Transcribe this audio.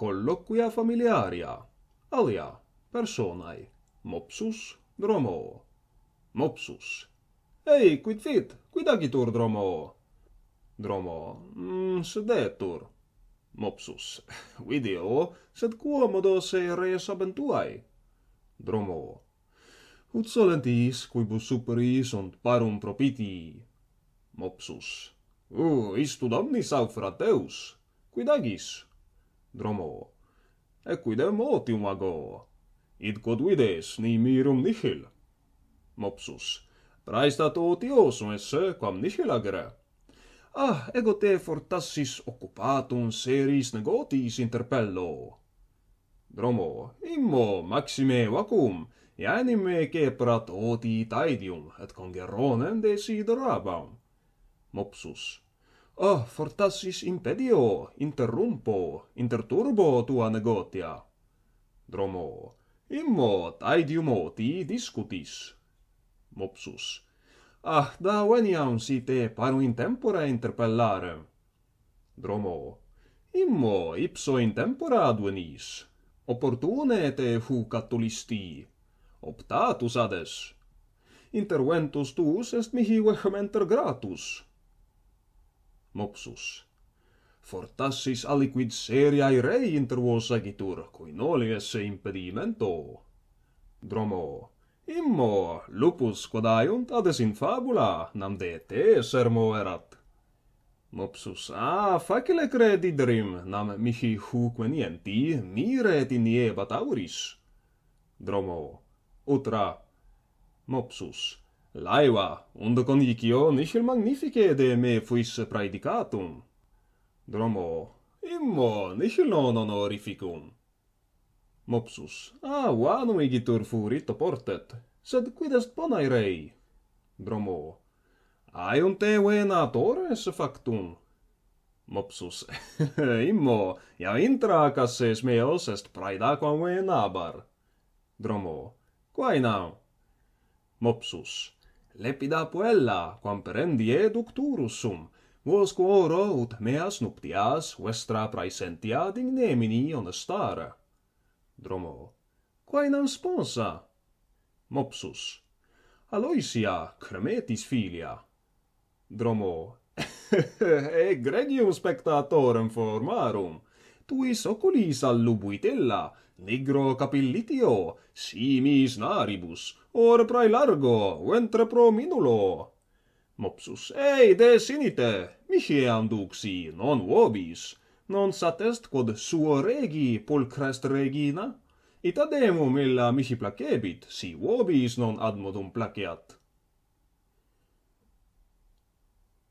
colloquia familiaria alia personae mopsus dromo mopsus ei quid fit quid agitur dromo dromo mm, sedetur mopsus video sed quomodo se res abentuae dromo ut solentis quibus superis sunt parum propiti mopsus u uh, istud omnis aut frateus quid agis dromo. E quid ago? Id quod vides ni mirum nihil. Mopsus. Praesta totius omnes quam nihil agere. Ah, ego te fortassis occupatum seris negotiis interpello. Dromo, immo maxime vacum, ianim me che prat oti taidium et congeronem desiderabam. Mopsus oh, ah, fortassis impedio, interrumpo, interturbo tua negotia. Dromo, immo taidium oti discutis. Mopsus, ah, da veniam si te panu in tempore interpellare. Dromo, immo ipso in tempora advenis. Opportune te fu catulisti. Optatus ades. Interventus tus est mihi vehementer gratus. Gratus. Mopsus, Fortassis aliquid seriae rei inter vos agitur, cui noli esse impedimento. Dromo, immo, lupus quod aiunt, ades in fabula, nam de te sermo erat. Mopsus, ah, facile credi drim, nam mihi huc menienti, mire et in iebat auris. Dromo, utra, mopsus. Laiva, undo conicio nisil magnifice de me fuis praedicatum. Dromo, immo, nisil non honorificum. Mopsus, ah, vanum igitur furito portet, sed quid est bonae rei? Dromo, aium te venat ores factum. Mopsus, immo, ja intra cases meos est praedacuam venabar. Dromo, quae nam? Mopsus, mopsus, lepida puella, quam perendie ducturus sum, vos quo ut meas nuptias vestra praesentia dignemini onestare. Dromo. Quae nam sponsa? Mopsus. Aloisia, cremetis filia. Dromo. e gregium spectatorem formarum, tuis oculis allubuit illa, nigro capillitio, simis naribus, or prae largo, ventre pro minulo. Mopsus, ei, de sinite, miciam duxi, non vobis, non satest quod suo regi pulcrest regina? Ita demum illa mihi placebit, si vobis non admodum placeat.